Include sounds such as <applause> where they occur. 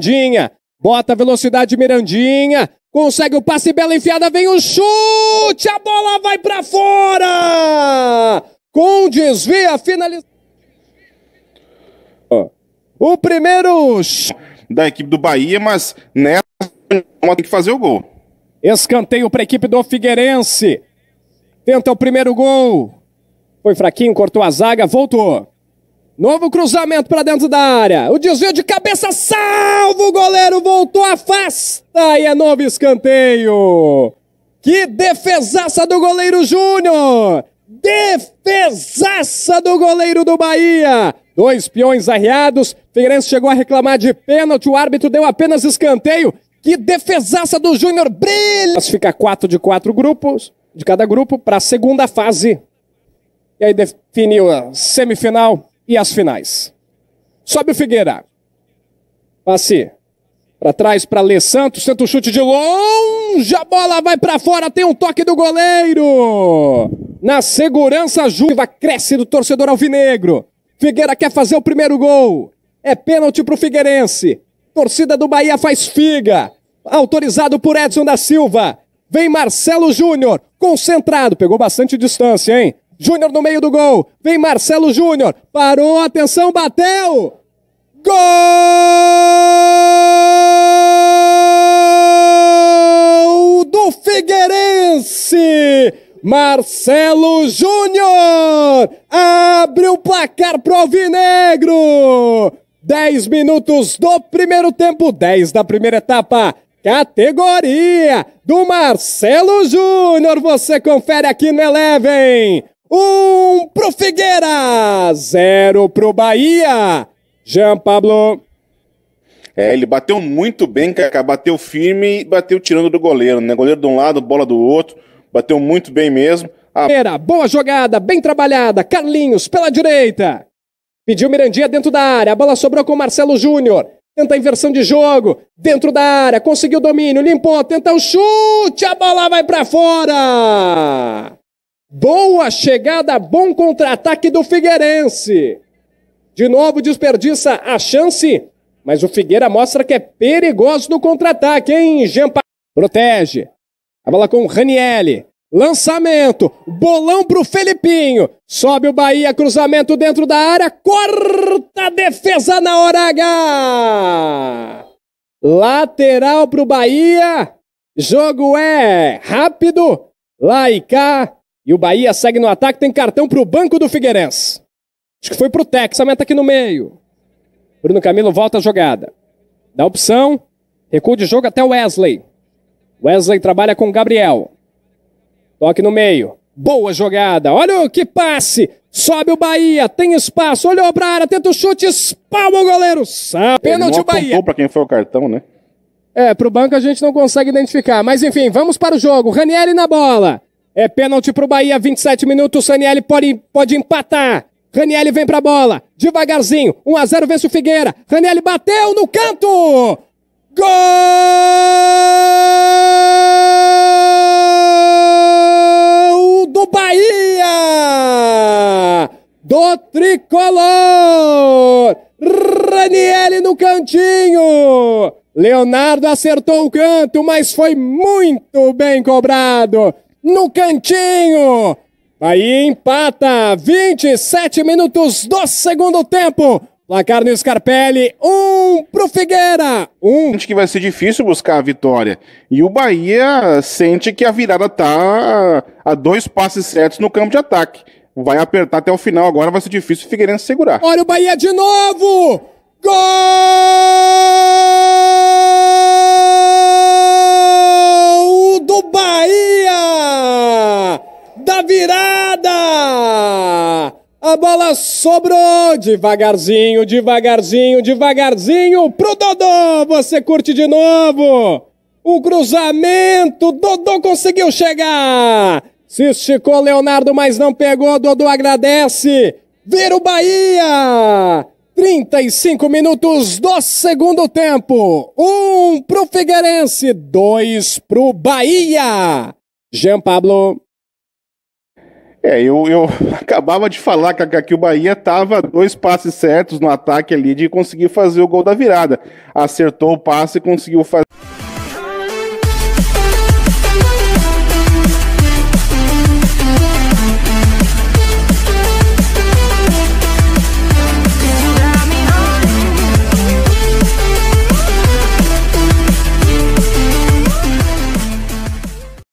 Mirandinha. Bota a velocidade, Mirandinha. Consegue o passe, bela enfiada, vem o chute, a bola vai para fora! Com desvia, finalização. O primeiro da equipe do Bahia, mas nessa tem que fazer o gol. Escanteio para a equipe do Figueirense. Tenta o primeiro gol. Foi fraquinho, cortou a zaga, voltou. Novo cruzamento para dentro da área. O desvio de cabeça salvo. O goleiro voltou, afasta e é novo escanteio. Que defesaça do goleiro Júnior. Defesaça do goleiro do Bahia. Dois peões arriados. Figueirense chegou a reclamar de pênalti. O árbitro deu apenas escanteio. Que defesaça do Júnior. Brilha. Classifica quatro de quatro grupos, de cada grupo, para a segunda fase. E aí definiu a semifinal e as finais. Sobe o Figueira. Passe para trás para Lê Santos, tenta o chute de longe, a bola vai para fora, tem um toque do goleiro. Na segurança, Juva cresce do torcedor alvinegro. Figueira quer fazer o primeiro gol. É pênalti para o Figueirense. Torcida do Bahia faz figa. Autorizado por Edson da Silva. Vem Marcelo Júnior, concentrado, pegou bastante distância, hein? Júnior no meio do gol. Vem Marcelo Júnior. Parou, atenção, bateu. Gol do Figueirense. Marcelo Júnior abre o placar pro Alvinegro. 10 minutos do primeiro tempo, 10 da primeira etapa categoria do Marcelo Júnior. Você confere aqui no Eleven. Um pro Figueira, zero pro Bahia. Jean Pablo. É, ele bateu muito bem, Kaká. Bateu firme e bateu tirando do goleiro, né? Goleiro de um lado, bola do outro. Bateu muito bem mesmo. A... Boa jogada, bem trabalhada. Carlinhos pela direita. Pediu Mirandinha dentro da área. A bola sobrou com o Marcelo Júnior. Tenta a inversão de jogo. Dentro da área. Conseguiu domínio. Limpou. Tenta o chute. A bola vai para fora. Boa chegada, bom contra-ataque do Figueirense. De novo desperdiça a chance, mas o Figueira mostra que é perigoso no contra-ataque, hein? protege. A bola com Raniel, Lançamento, bolão pro Felipinho. Sobe o Bahia, cruzamento dentro da área, corta a defesa na hora H. Lateral pro Bahia. Jogo é rápido, lá e cá, e o Bahia segue no ataque, tem cartão para o banco do Figueirense. Acho que foi para o Tex, aumenta aqui no meio. Bruno Camilo volta a jogada. Dá opção, recuo de jogo até o Wesley. Wesley trabalha com Gabriel. Toque no meio. Boa jogada. Olha o que passe. Sobe o Bahia, tem espaço. Olhou para a área, tenta o chute, espalma o goleiro. Sabe, pênalti o Bahia. para quem foi o cartão, né? É, o banco a gente não consegue identificar. Mas enfim, vamos para o jogo. Ranieri na bola. É pênalti para o Bahia, 27 minutos. Raniel pode, pode empatar. Raniel vem para a bola. Devagarzinho. 1 a 0 vence o Figueira. Raniel bateu no canto. Gol do Bahia! Do tricolor! Raniel no cantinho! Leonardo acertou o canto, mas foi muito bem cobrado no cantinho. Aí empata, 27 minutos do segundo tempo. Placar no Scarpelli, um pro Figueira, um. Sente que vai ser difícil buscar a vitória. E o Bahia sente que a virada tá a dois passes certos no campo de ataque. Vai apertar até o final agora, vai ser difícil o Figueirense segurar. Olha o Bahia de novo! Gol! Bahia! Da virada! A bola sobrou devagarzinho, devagarzinho, devagarzinho pro Dodô! Você curte de novo! O cruzamento, Dodô conseguiu chegar! Se esticou Leonardo, mas não pegou, Dodô agradece! Vira o Bahia! 35 minutos do segundo tempo. Um pro Figueirense, dois pro Bahia. Jean Pablo. É, eu, eu <laughs> acabava de falar que, que o Bahia estava dois passes certos no ataque ali de conseguir fazer o gol da virada. Acertou o passe e conseguiu fazer.